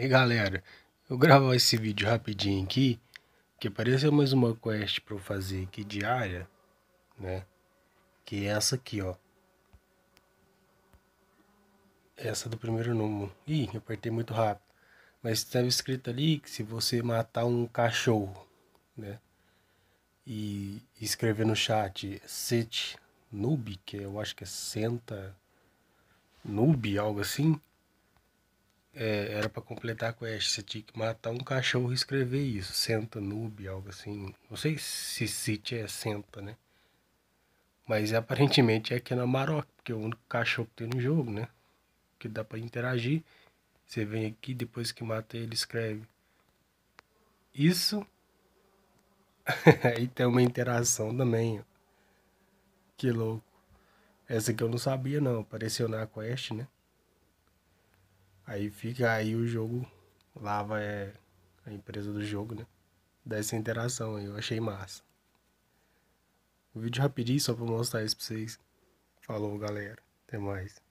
E galera, eu gravo esse vídeo rapidinho aqui, que apareceu mais uma quest para eu fazer aqui diária, né? Que é essa aqui, ó. Essa do primeiro número. Ih, eu apertei muito rápido. Mas estava escrito ali que se você matar um cachorro, né? E escrever no chat, set noob, que eu acho que é senta noob, algo assim é, era para completar a quest, você tinha que matar um cachorro e escrever isso, senta noob, algo assim. Não sei se City é senta, né? Mas aparentemente é aqui na Maroc, porque é o único cachorro que tem no jogo, né? Que dá para interagir. Você vem aqui, depois que mata ele, escreve. Isso. Aí tem uma interação também, ó. Que louco. Essa que eu não sabia não, apareceu na quest, né? Aí fica aí o jogo, Lava é a empresa do jogo, né? Dessa interação aí, eu achei massa. Um vídeo rapidinho só pra mostrar isso pra vocês. Falou, galera. Até mais.